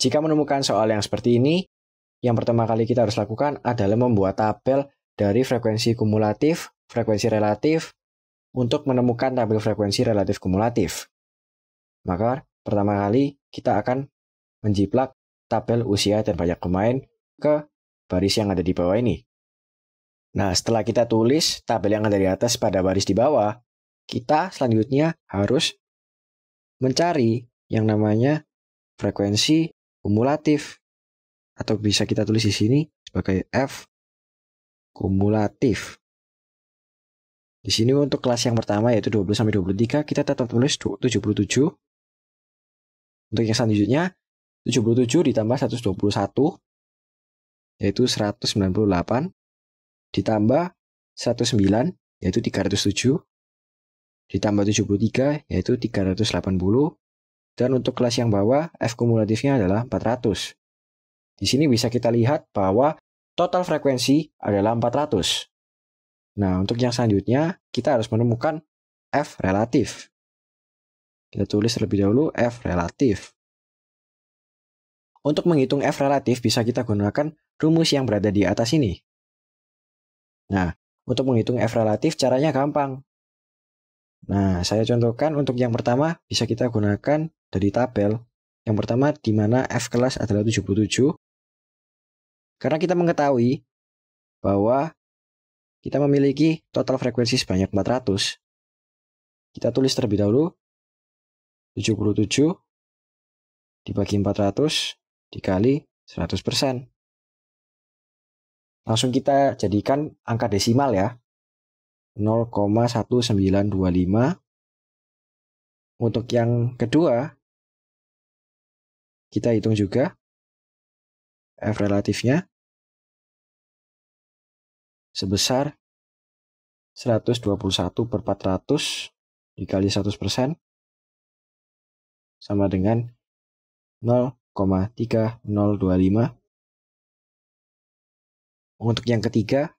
Jika menemukan soal yang seperti ini, yang pertama kali kita harus lakukan adalah membuat tabel dari frekuensi kumulatif, frekuensi relatif, untuk menemukan tabel frekuensi relatif kumulatif. Maka pertama kali kita akan menjiplak tabel usia dan banyak pemain ke baris yang ada di bawah ini. Nah, setelah kita tulis tabel yang ada di atas pada baris di bawah, kita selanjutnya harus mencari yang namanya frekuensi kumulatif atau bisa kita tulis di sini sebagai F kumulatif. Di sini untuk kelas yang pertama yaitu 20 sampai 23 kita tetap tulis 77. Untuk yang selanjutnya 77 ditambah 121 yaitu 198 ditambah 109 yaitu 307 ditambah 73 yaitu 380 dan untuk kelas yang bawah, F kumulatifnya adalah 400. Di sini bisa kita lihat bahwa total frekuensi adalah 400. Nah, untuk yang selanjutnya, kita harus menemukan F relatif. Kita tulis terlebih dahulu F relatif. Untuk menghitung F relatif bisa kita gunakan rumus yang berada di atas ini. Nah, untuk menghitung F relatif caranya gampang. Nah, saya contohkan untuk yang pertama bisa kita gunakan dari tabel. Yang pertama di mana F kelas adalah 77. Karena kita mengetahui bahwa kita memiliki total frekuensi sebanyak 400. Kita tulis terlebih dahulu 77 dibagi 400 dikali 100%. Langsung kita jadikan angka desimal ya. 0,1925. Untuk yang kedua, kita hitung juga F relatifnya sebesar 121 per 400 dikali 100% sama dengan 0,3025. Untuk yang ketiga,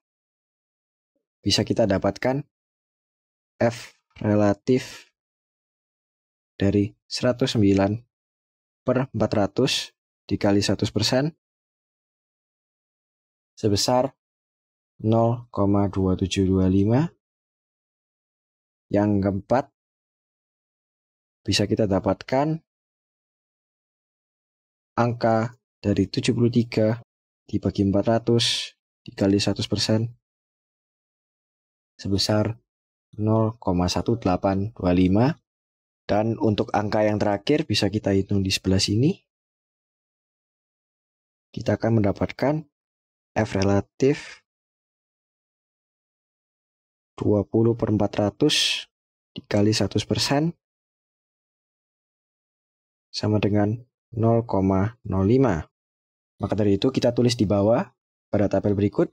bisa kita dapatkan F relatif dari 109 per 400 dikali 100% sebesar 0,2725. Yang keempat, bisa kita dapatkan angka dari 73 dibagi 400 dikali 100% sebesar 0,1825 dan untuk angka yang terakhir bisa kita hitung di sebelah sini. Kita akan mendapatkan F relatif 20 per 400 dikali 100 persen sama dengan 0,05. Maka dari itu kita tulis di bawah pada tabel berikut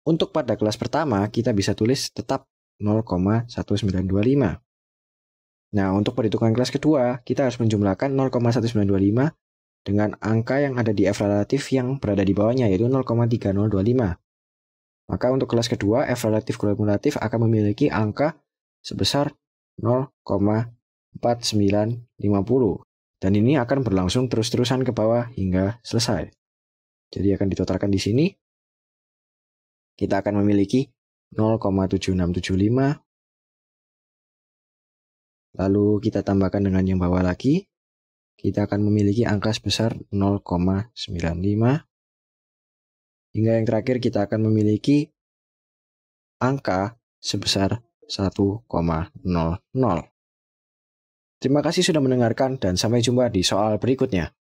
Untuk pada kelas pertama, kita bisa tulis tetap 0,1925. Nah, untuk perhitungan kelas kedua, kita harus menjumlahkan 0,1925 dengan angka yang ada di F relatif yang berada di bawahnya, yaitu 0,3025. Maka untuk kelas kedua, F relatif kumulatif akan memiliki angka sebesar 0,4950. Dan ini akan berlangsung terus-terusan ke bawah hingga selesai. Jadi akan ditotalkan di sini kita akan memiliki 0,7675. Lalu kita tambahkan dengan yang bawah lagi. Kita akan memiliki angka sebesar 0,95. Hingga yang terakhir kita akan memiliki angka sebesar 1,00. Terima kasih sudah mendengarkan dan sampai jumpa di soal berikutnya.